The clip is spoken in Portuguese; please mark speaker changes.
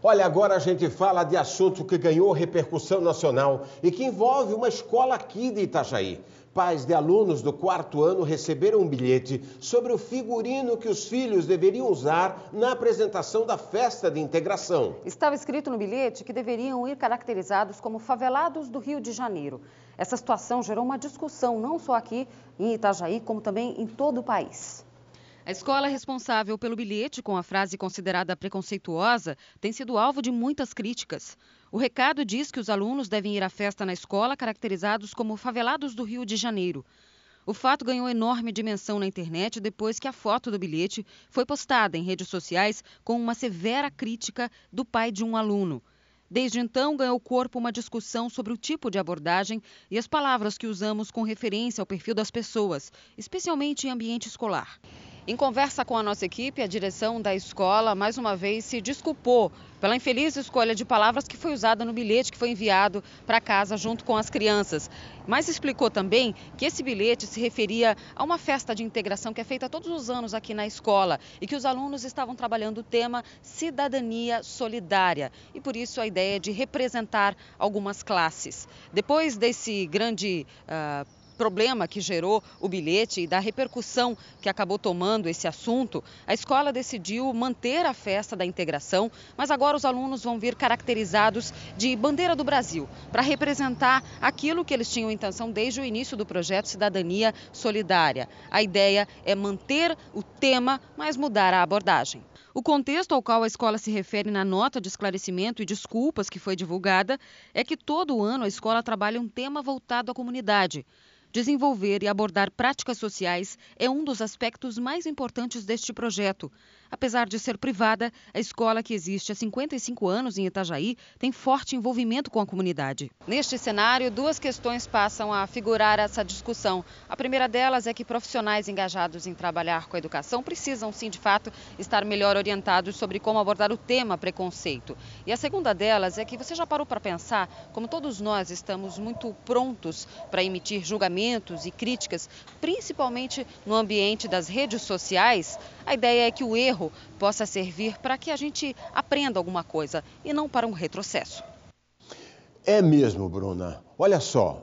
Speaker 1: Olha, agora a gente fala de assunto que ganhou repercussão nacional e que envolve uma escola aqui de Itajaí. Pais de alunos do quarto ano receberam um bilhete sobre o figurino que os filhos deveriam usar na apresentação da festa de integração. Estava escrito no bilhete que deveriam ir caracterizados como favelados do Rio de Janeiro. Essa situação gerou uma discussão não só aqui em Itajaí, como também em todo o país. A escola responsável pelo bilhete com a frase considerada preconceituosa tem sido alvo de muitas críticas. O recado diz que os alunos devem ir à festa na escola caracterizados como favelados do Rio de Janeiro. O fato ganhou enorme dimensão na internet depois que a foto do bilhete foi postada em redes sociais com uma severa crítica do pai de um aluno. Desde então, ganhou corpo uma discussão sobre o tipo de abordagem e as palavras que usamos com referência ao perfil das pessoas, especialmente em ambiente escolar. Em conversa com a nossa equipe, a direção da escola mais uma vez se desculpou pela infeliz escolha de palavras que foi usada no bilhete que foi enviado para casa junto com as crianças. Mas explicou também que esse bilhete se referia a uma festa de integração que é feita todos os anos aqui na escola e que os alunos estavam trabalhando o tema cidadania solidária e por isso a ideia de representar algumas classes. Depois desse grande uh, problema que gerou o bilhete e da repercussão que acabou tomando esse assunto, a escola decidiu manter a festa da integração, mas agora os alunos vão vir caracterizados de bandeira do Brasil, para representar aquilo que eles tinham intenção desde o início do projeto Cidadania Solidária. A ideia é manter o tema, mas mudar a abordagem. O contexto ao qual a escola se refere na nota de esclarecimento e desculpas que foi divulgada é que todo ano a escola trabalha um tema voltado à comunidade. Desenvolver e abordar práticas sociais é um dos aspectos mais importantes deste projeto. Apesar de ser privada, a escola que existe há 55 anos em Itajaí tem forte envolvimento com a comunidade. Neste cenário, duas questões passam a figurar essa discussão. A primeira delas é que profissionais engajados em trabalhar com a educação precisam, sim, de fato, estar melhor orientados sobre como abordar o tema preconceito. E a segunda delas é que você já parou para pensar como todos nós estamos muito prontos para emitir julgamentos e críticas, principalmente no ambiente das redes sociais? A ideia é que o erro erro possa servir para que a gente aprenda alguma coisa e não para um retrocesso. É mesmo, Bruna. Olha só.